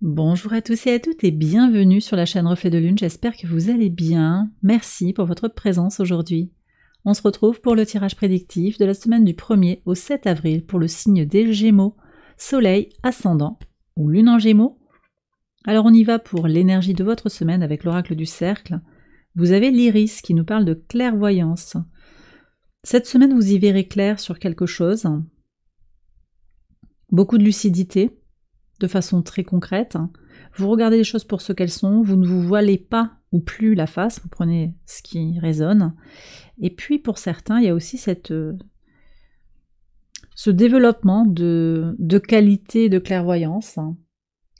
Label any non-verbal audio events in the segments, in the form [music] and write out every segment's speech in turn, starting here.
Bonjour à tous et à toutes et bienvenue sur la chaîne Reflet de Lune, j'espère que vous allez bien. Merci pour votre présence aujourd'hui. On se retrouve pour le tirage prédictif de la semaine du 1er au 7 avril pour le signe des Gémeaux, Soleil ascendant ou Lune en Gémeaux. Alors on y va pour l'énergie de votre semaine avec l'oracle du cercle. Vous avez l'iris qui nous parle de clairvoyance. Cette semaine vous y verrez clair sur quelque chose. Beaucoup de lucidité, de façon très concrète. Vous regardez les choses pour ce qu'elles sont, vous ne vous voilez pas ou plus la face, vous prenez ce qui résonne. Et puis pour certains, il y a aussi cette, euh, ce développement de, de qualité de clairvoyance, hein,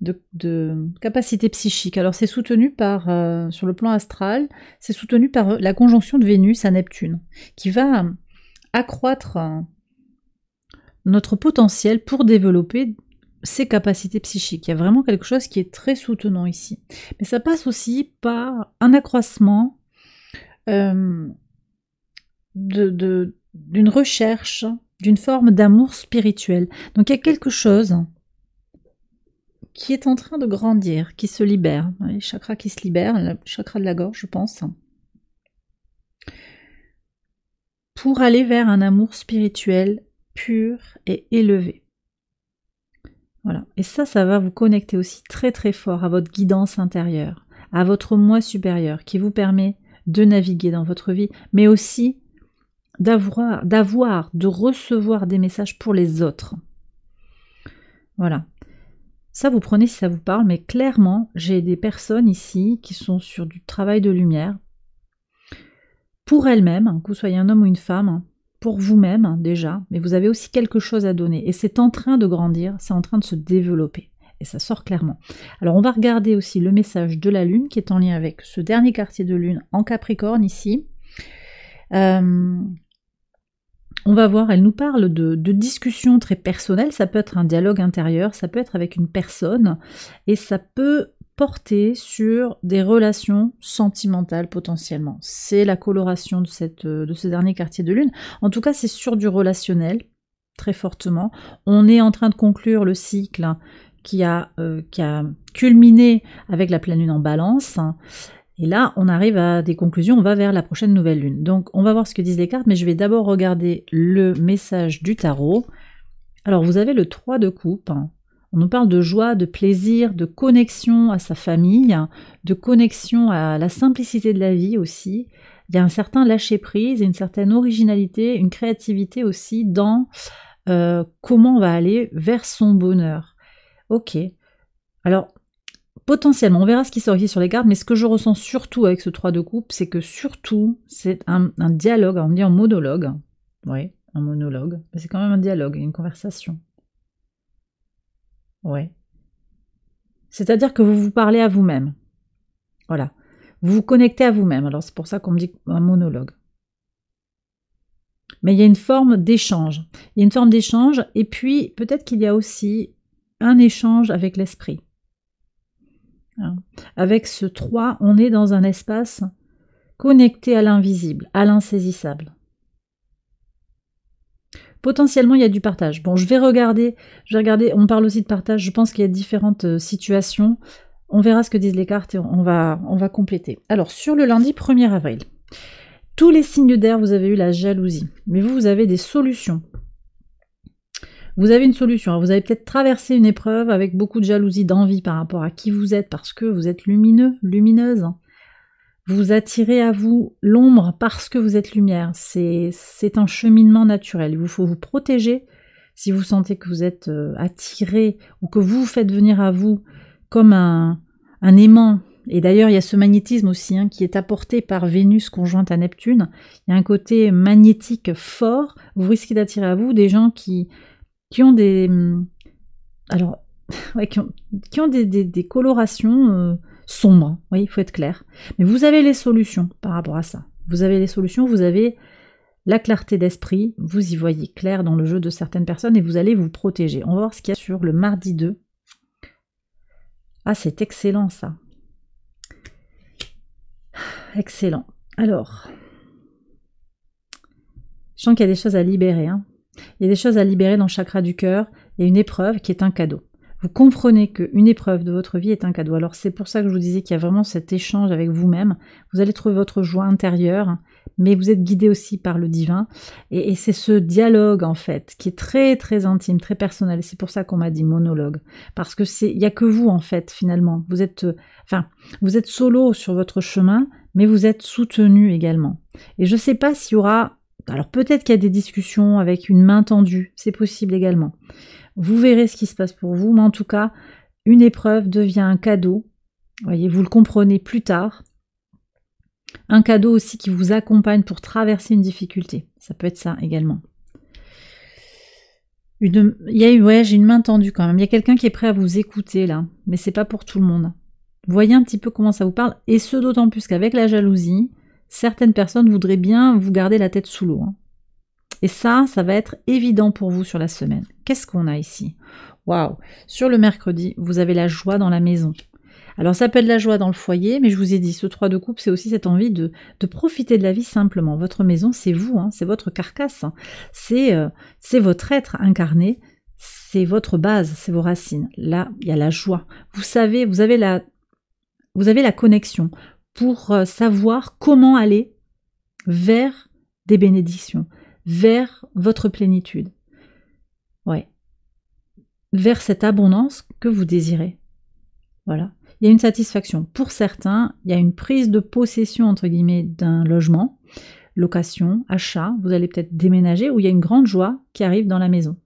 de, capacité psychique. Alors c'est soutenu par, euh, sur le plan astral, c'est soutenu par euh, la conjonction de Vénus à Neptune, qui va accroître notre potentiel pour développer ses capacités psychiques. Il y a vraiment quelque chose qui est très soutenant ici. Mais ça passe aussi par un accroissement euh, d'une recherche, d'une forme d'amour spirituel. Donc il y a quelque chose qui est en train de grandir, qui se libère. Les chakras qui se libèrent, le chakra de la gorge, je pense. Pour aller vers un amour spirituel pur et élevé. Voilà. Et ça, ça va vous connecter aussi très très fort à votre guidance intérieure, à votre moi supérieur qui vous permet de naviguer dans votre vie, mais aussi d'avoir, d'avoir, de recevoir des messages pour les autres. Voilà. Ça, vous prenez si ça vous parle, mais clairement, j'ai des personnes ici qui sont sur du travail de lumière pour elles-mêmes, hein, que vous soyez un homme ou une femme, hein, pour vous-même hein, déjà, mais vous avez aussi quelque chose à donner. Et c'est en train de grandir, c'est en train de se développer. Et ça sort clairement. Alors on va regarder aussi le message de la Lune qui est en lien avec ce dernier quartier de Lune en Capricorne ici. Euh, on va voir, elle nous parle de, de discussions très personnelles, ça peut être un dialogue intérieur, ça peut être avec une personne, et ça peut porté sur des relations sentimentales potentiellement. C'est la coloration euh, de, ce dernier quartier de lune. En tout cas, c'est sur du relationnel, très fortement. On est en train de conclure le cycle qui a, euh, qui a culminé avec la pleine lune en balance. Et là, on arrive à des conclusions, on va vers la prochaine nouvelle lune. Donc, on va voir ce que disent les cartes, mais je vais d'abord regarder le message du tarot. Alors, vous avez le 3 de coupe, hein. On nous parle de joie, de plaisir, de connexion à sa famille, de connexion à la simplicité de la vie aussi. Il y a un certain lâcher-prise une certaine originalité, une créativité aussi dans euh, comment on va aller vers son bonheur. Ok. Alors, potentiellement, on verra ce qui sort ici sur les cartes, mais ce que je ressens surtout avec ce 3 de coupe, c'est que surtout, c'est un, dialogue, on dit un monologue. Oui, un monologue. C'est quand même un dialogue, une conversation. Oui. C'est-à-dire que vous vous parlez à vous-même. Voilà. Vous vous connectez à vous-même. Alors c'est pour ça qu'on me dit un monologue. Mais il y a une forme d'échange. Il y a une forme d'échange et puis peut-être qu'il y a aussi un échange avec l'esprit. Hein. avec ce 3, on est dans un espace connecté à l'invisible, à l'insaisissable potentiellement il y a du partage. Bon, je vais regarder, je vais on parle aussi de partage, je pense qu'il y a différentes euh, situations. On verra ce que disent les cartes et on va, on va compléter. Alors, sur le lundi 1er avril, tous les signes d'air, vous avez eu la jalousie, mais vous, vous avez des solutions. Vous avez une solution. vous avez peut-être traversé une épreuve avec beaucoup de jalousie, d'envie par rapport à qui vous êtes, parce que vous êtes lumineux, lumineuse. Vous attirez à vous l'ombre parce que vous êtes lumière. C'est un cheminement naturel. Il vous faut vous protéger. Si vous sentez que vous êtes euh, attiré ou que vous faites venir à vous comme un, un aimant, et d'ailleurs il y a ce magnétisme aussi hein, qui est apporté par Vénus conjointe à Neptune, il y a un côté magnétique fort, vous risquez d'attirer à vous des gens qui, qui ont des... Hum, alors, [laughs] qui ont, des, colorations... Euh, sombre. Oui, il faut être clair. Mais vous avez les solutions par rapport à ça. Vous avez les solutions, vous avez la clarté d'esprit, vous y voyez clair dans le jeu de certaines personnes et vous allez vous protéger. On va voir ce qu'il y a sur le mardi 2. Ah, c'est excellent ça. Excellent. Alors, je sens qu'il y a des choses à libérer. Hein. Il y a des choses à libérer dans le chakra du cœur. et une épreuve qui est un cadeau vous comprenez qu'une épreuve de votre vie est un cadeau. Alors c'est pour ça que je vous disais qu'il y a vraiment cet échange avec vous-même. Vous allez trouver votre joie intérieure, mais vous êtes guidé aussi par le divin. Et, c'est ce dialogue, en fait, qui est très, très intime, très personnel. C'est pour ça qu'on m'a dit monologue. Parce que c'est, il n'y a que vous, en fait, finalement. Vous êtes, enfin, vous êtes solo sur votre chemin, mais vous êtes soutenu également. Et je ne sais pas s'il y aura alors peut-être qu'il y a des discussions avec une main tendue, c'est possible également. Vous verrez ce qui se passe pour vous, mais en tout cas, une épreuve devient un cadeau. Voyez, vous le comprenez plus tard. Un cadeau aussi qui vous accompagne pour traverser une difficulté. Ça peut être ça également. il y a, j'ai une main tendue quand même. Il y a quelqu'un qui est prêt à vous écouter là, mais c'est pas pour tout le monde. Voyez un petit peu comment ça vous parle, et ce d'autant plus qu'avec la jalousie, certaines personnes voudraient bien vous garder la tête sous l'eau. Hein. Et ça, ça va être évident pour vous sur la semaine. Qu'est-ce qu'on a ici Waouh Sur le mercredi, vous avez la joie dans la maison. Alors ça peut être la joie dans le foyer, mais je vous ai dit, ce 3 de coupe, c'est aussi cette envie de, profiter de la vie simplement. Votre maison, c'est vous, hein, c'est votre carcasse, hein. euh, c'est votre être incarné, c'est votre base, c'est vos racines. Là, il y a la joie. Vous savez, vous avez la connexion pour euh, savoir comment aller vers des bénédictions, vers votre plénitude. Ouais. Vers cette abondance que vous désirez. Voilà. Il y a une satisfaction. Pour certains, il y a une prise de possession, entre guillemets, d'un logement, location, achat. Vous allez peut-être déménager ou il y a une grande joie qui arrive dans la maison.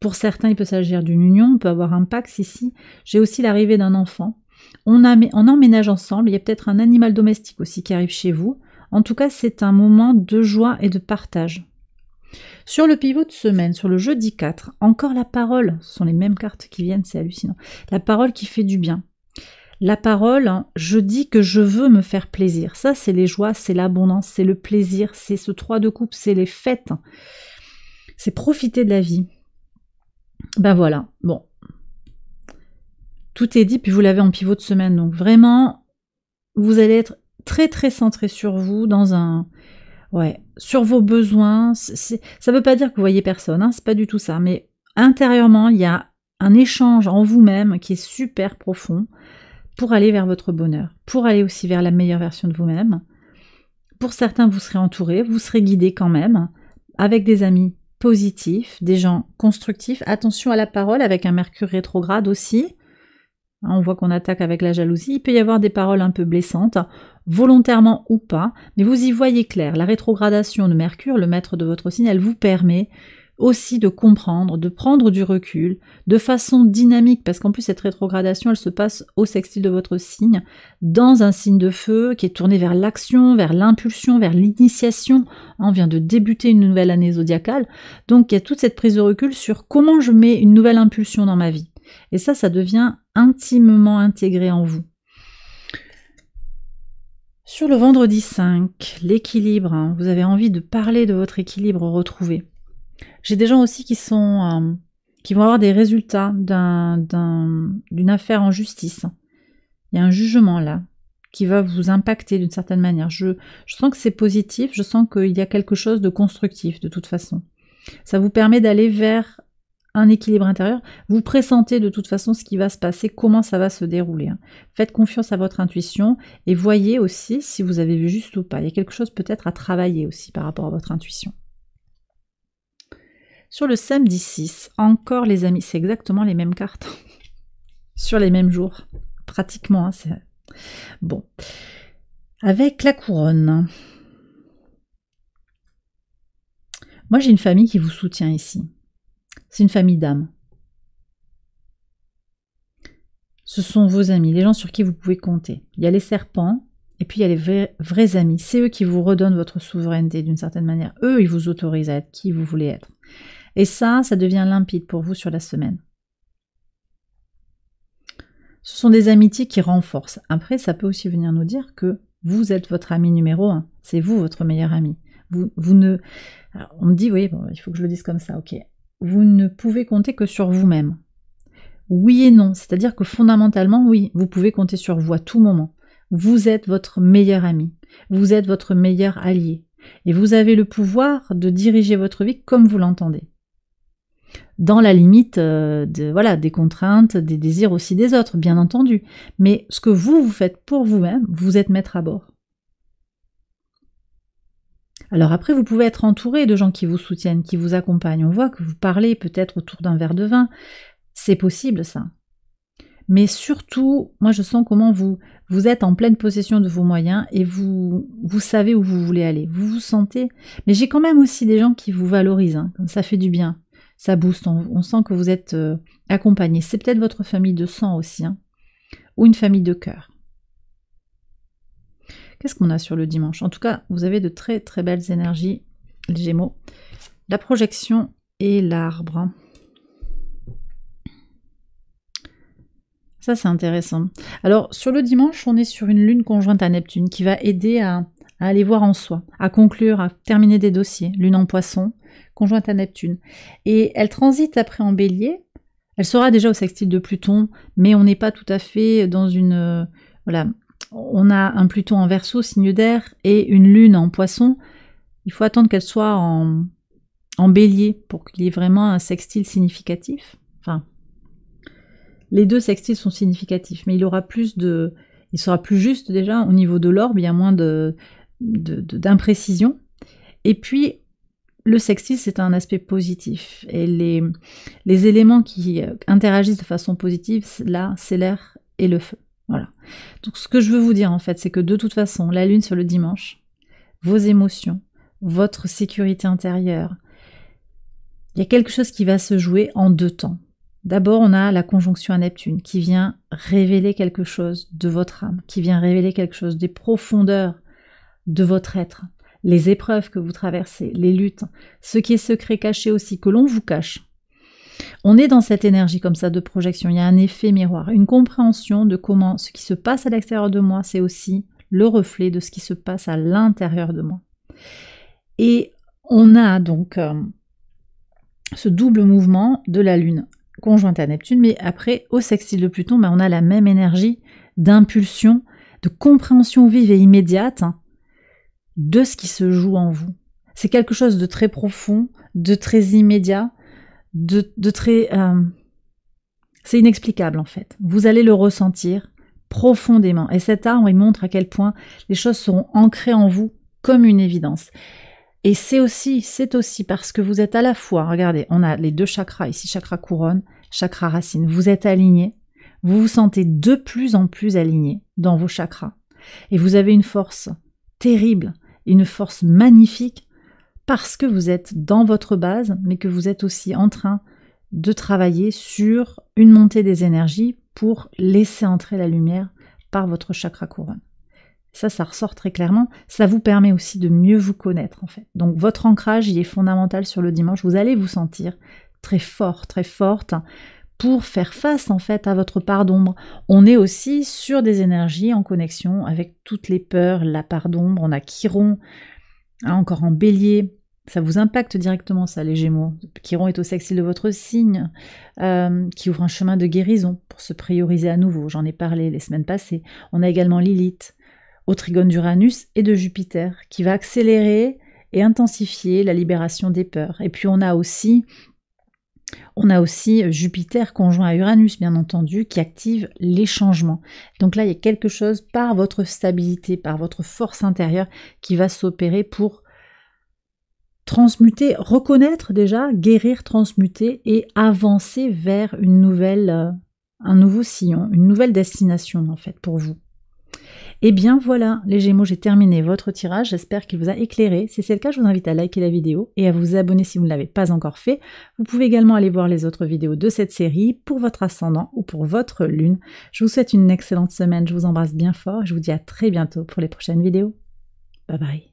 Pour certains, il peut s'agir d'une union, on peut avoir un pax ici. J'ai aussi l'arrivée d'un enfant. On, on emménage ensemble, il y a peut-être un animal domestique aussi qui arrive chez vous. En tout cas, c'est un moment de joie et de partage. Sur le pivot de semaine, sur le jeudi 4, encore la parole, ce sont les mêmes cartes qui viennent, c'est hallucinant. La parole qui fait du bien. La parole, hein, je dis que je veux me faire plaisir. Ça, c'est les joies, c'est l'abondance, c'est le plaisir, c'est ce 3 de coupe, c'est les fêtes. C'est profiter de la vie. Ben voilà, bon. Tout est dit, puis vous l'avez en pivot de semaine. Donc vraiment, vous allez être très très centré sur vous dans un, Ouais, sur vos besoins, ça ne veut pas dire que vous voyez personne, hein, c'est pas du tout ça, mais intérieurement, il y a un échange en vous-même qui est super profond pour aller vers votre bonheur, pour aller aussi vers la meilleure version de vous-même. Pour certains, vous serez entouré, vous serez guidé quand même, avec des amis positifs, des gens constructifs. Attention à la parole avec un Mercure rétrograde aussi. Hein, on voit qu'on attaque avec la jalousie. Il peut y avoir des paroles un peu blessantes, volontairement ou pas, mais vous y voyez clair. La rétrogradation de Mercure, le maître de votre signe, elle vous permet aussi de comprendre, de prendre du recul, de façon dynamique, parce qu'en plus cette rétrogradation, elle se passe au sextile de votre signe, dans un signe de feu qui est tourné vers l'action, vers l'impulsion, vers l'initiation. On vient de débuter une nouvelle année zodiacale, donc il y a toute cette prise de recul sur comment je mets une nouvelle impulsion dans ma vie. Et ça, ça devient intimement intégré en vous. Sur le vendredi 5, l'équilibre, hein, vous avez envie de parler de votre équilibre retrouvé. J'ai des gens aussi qui sont euh, qui vont avoir des résultats d'une affaire en justice. Il y a un jugement là qui va vous impacter d'une certaine manière. je sens que c'est positif, je sens qu'il y a quelque chose de constructif de toute façon. Ça vous permet d'aller vers un équilibre intérieur, vous pressentez de toute façon ce qui va se passer, comment ça va se dérouler. Hein. Faites confiance à votre intuition et voyez aussi si vous avez vu juste ou pas. Il y a quelque chose peut-être à travailler aussi par rapport à votre intuition. Sur le samedi 6, encore les amis, c'est exactement les mêmes cartes. [laughs] Sur les mêmes jours, pratiquement. Hein, bon. Avec la couronne. Moi, j'ai une famille qui vous soutient ici. C'est une famille d'âmes. Ce sont vos amis, les gens sur qui vous pouvez compter. Il y a les serpents, et puis il y a les vrais, amis. C'est eux qui vous redonnent votre souveraineté d'une certaine manière. Eux, ils vous autorisent à être qui vous voulez être. Et ça, ça devient limpide pour vous sur la semaine. Ce sont des amitiés qui renforcent. Après, ça peut aussi venir nous dire que vous êtes votre ami numéro un. C'est vous votre meilleur ami. Vous, vous ne. on me dit, oui, bon, il faut que je le dise comme ça, ok vous ne pouvez compter que sur vous-même. Oui et non, c'est-à-dire que fondamentalement, oui, vous pouvez compter sur vous à tout moment. Vous êtes votre meilleur ami, vous êtes votre meilleur allié, et vous avez le pouvoir de diriger votre vie comme vous l'entendez. Dans la limite euh, de, voilà, des contraintes, des désirs aussi des autres, bien entendu. Mais ce que vous, vous faites pour vous-même, vous êtes maître à bord. Alors après, vous pouvez être entouré de gens qui vous soutiennent, qui vous accompagnent. On voit que vous parlez peut-être autour d'un verre de vin. C'est possible ça. Mais surtout, moi je sens comment vous, vous êtes en pleine possession de vos moyens et vous, vous savez où vous voulez aller. Vous vous sentez. Mais j'ai quand même aussi des gens qui vous valorisent. Hein. ça fait du bien. Ça booste. On, sent que vous êtes euh, accompagné. C'est peut-être votre famille de sang aussi. Hein. ou une famille de cœur. Qu'est-ce qu'on a sur le dimanche En tout cas, vous avez de très très belles énergies, les Gémeaux. La projection et l'arbre. Ça, c'est intéressant. Alors, sur le dimanche, on est sur une lune conjointe à Neptune qui va aider à, aller voir en soi, à conclure, à terminer des dossiers. Lune en poisson, conjointe à Neptune. Et elle transite après en bélier. Elle sera déjà au sextile de Pluton, mais on n'est pas tout à fait dans une... Euh, voilà, on a un Pluton en verso, signe d'air, et une Lune en poisson, il faut attendre qu'elle soit en, en bélier pour qu'il y ait vraiment un sextile significatif. Enfin, les deux sextiles sont significatifs, mais il aura plus de. Il sera plus juste déjà au niveau de l'orbe, il y moins de d'imprécision. Et puis, le sextile, c'est un aspect positif. Et les, les éléments qui euh, interagissent de façon positive, là, c'est l'air et le feu. Voilà. Donc ce que je veux vous dire en fait, c'est que de toute façon, la lune sur le dimanche, vos émotions, votre sécurité intérieure, il y a quelque chose qui va se jouer en deux temps. D'abord, on a la conjonction à Neptune qui vient révéler quelque chose de votre âme, qui vient révéler quelque chose des profondeurs de votre être, les épreuves que vous traversez, les luttes, ce qui est secret caché aussi, que l'on vous cache, on est dans cette énergie comme ça de projection, il y a un effet miroir, une compréhension de comment ce qui se passe à l'extérieur de moi, c'est aussi le reflet de ce qui se passe à l'intérieur de moi. Et on a donc euh, ce double mouvement de la Lune conjointe à Neptune, mais après au sextile de Pluton, ben, on a la même énergie d'impulsion, de compréhension vive et immédiate de ce qui se joue en vous. C'est quelque chose de très profond, de très immédiat, de, très... Euh, c'est inexplicable en fait. Vous allez le ressentir profondément. Et cet arbre, il montre à quel point les choses sont ancrées en vous comme une évidence. Et c'est aussi, c'est aussi parce que vous êtes à la fois, regardez, on a les deux chakras ici, chakra couronne, chakra racine. Vous êtes aligné, vous vous sentez de plus en plus aligné dans vos chakras. Et vous avez une force terrible, une force magnifique parce que vous êtes dans votre base, mais que vous êtes aussi en train de travailler sur une montée des énergies pour laisser entrer la lumière par votre chakra couronne. Ça, ça ressort très clairement. Ça vous permet aussi de mieux vous connaître, en fait. Donc, votre ancrage, il est fondamental sur le dimanche. Vous allez vous sentir très fort, très forte pour faire face, en fait, à votre part d'ombre. On est aussi sur des énergies en connexion avec toutes les peurs, la part d'ombre. On a Chiron, hein, encore en bélier, ça vous impacte directement, ça, les Gémeaux. Chiron est au sextile de votre signe, euh, qui ouvre un chemin de guérison pour se prioriser à nouveau. J'en ai parlé les semaines passées. On a également Lilith au trigone d'Uranus et de Jupiter, qui va accélérer et intensifier la libération des peurs. Et puis on a aussi on a aussi Jupiter conjoint à Uranus, bien entendu, qui active les changements. Donc là, il y a quelque chose par votre stabilité, par votre force intérieure qui va s'opérer pour transmuter, reconnaître déjà, guérir, transmuter et avancer vers une nouvelle, euh, un nouveau sillon, une nouvelle destination en fait pour vous. Et eh bien voilà, les Gémeaux, j'ai terminé votre tirage, j'espère qu'il vous a éclairé. Si c'est le cas, je vous invite à liker la vidéo et à vous abonner si vous ne l'avez pas encore fait. Vous pouvez également aller voir les autres vidéos de cette série pour votre ascendant ou pour votre lune. Je vous souhaite une excellente semaine, je vous embrasse bien fort et je vous dis à très bientôt pour les prochaines vidéos. Bye bye.